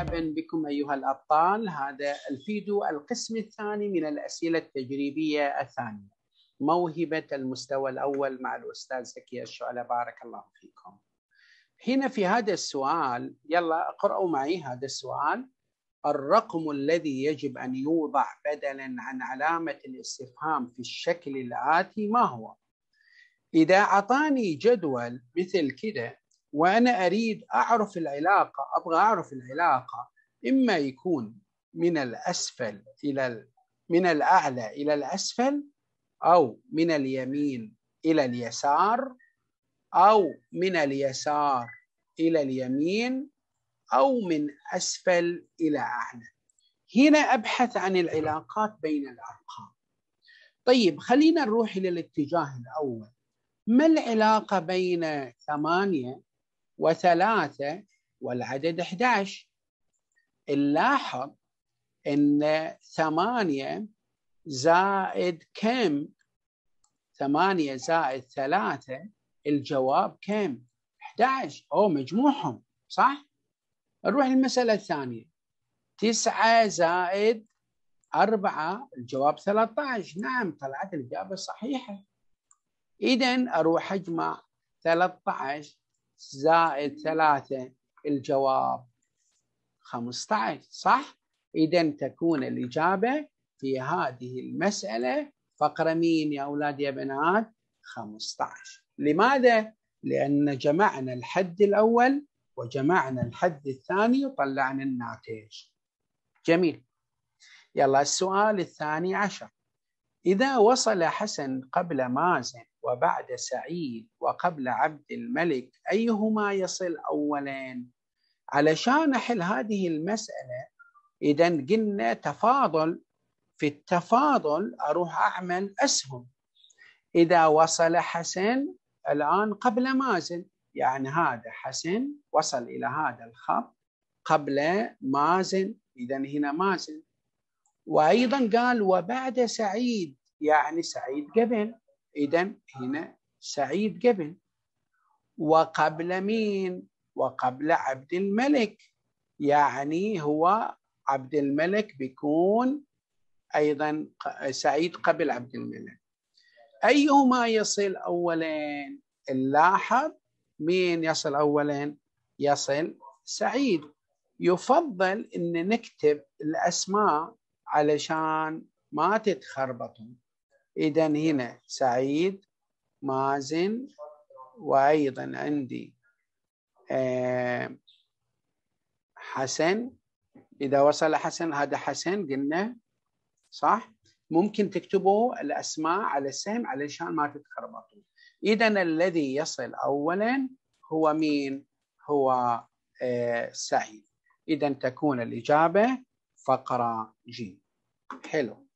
مرحبا بكم أيها الأبطال هذا الفيديو القسم الثاني من الأسئلة التجريبية الثانية موهبة المستوى الأول مع الأستاذ زكي الشعلة بارك الله فيكم هنا في هذا السؤال يلا اقرأوا معي هذا السؤال الرقم الذي يجب أن يوضع بدلا عن علامة الاستفهام في الشكل الآتي ما هو؟ إذا أعطاني جدول مثل كده وانا اريد اعرف العلاقه ابغى اعرف العلاقه اما يكون من الاسفل الى من الاعلى الى الاسفل او من اليمين الى اليسار او من اليسار الى اليمين او من اسفل الى اعلى هنا ابحث عن العلاقات بين الارقام طيب خلينا نروح الى الاتجاه الاول ما العلاقه بين ثمانيه وثلاثة والعدد 11 نلاحظ أن ثمانية زائد كم ثمانية زائد ثلاثة الجواب كم 11 أو مجموعهم صح نروح للمسألة الثانية تسعة زائد أربعة الجواب 13 نعم طلعت الإجابة الصحيحة إذا أروح أجمع 13 زائد ثلاثة الجواب 15 صح؟ إذا تكون الإجابة في هذه المسألة فقرة مين يا أولاد يا بنات؟ 15 لماذا؟ لأن جمعنا الحد الأول وجمعنا الحد الثاني وطلعنا الناتج جميل يلا السؤال الثاني عشر إذا وصل حسن قبل مازن وبعد سعيد وقبل عبد الملك أيهما يصل أولا علشان أحل هذه المسألة إذا قلنا تفاضل في التفاضل أروح أعمل أسهم إذا وصل حسن الآن قبل مازن يعني هذا حسن وصل إلى هذا الخط قبل مازن إذا هنا مازن وايضا قال وبعد سعيد يعني سعيد قبل اذا هنا سعيد قبل وقبل مين وقبل عبد الملك يعني هو عبد الملك بيكون ايضا سعيد قبل عبد الملك ايهما يصل اولا اللاحظ مين يصل اولا يصل سعيد يفضل ان نكتب الاسماء علشان ما تتخربطوا إذا هنا سعيد مازن وأيضا عندي آه، حسن إذا وصل حسن هذا حسن قلنا صح ممكن تكتبوا الأسماء على السهم علشان ما تتخربطوا إذا الذي يصل أولا هو مين هو آه، سعيد إذا تكون الإجابة فقرة جيم حلو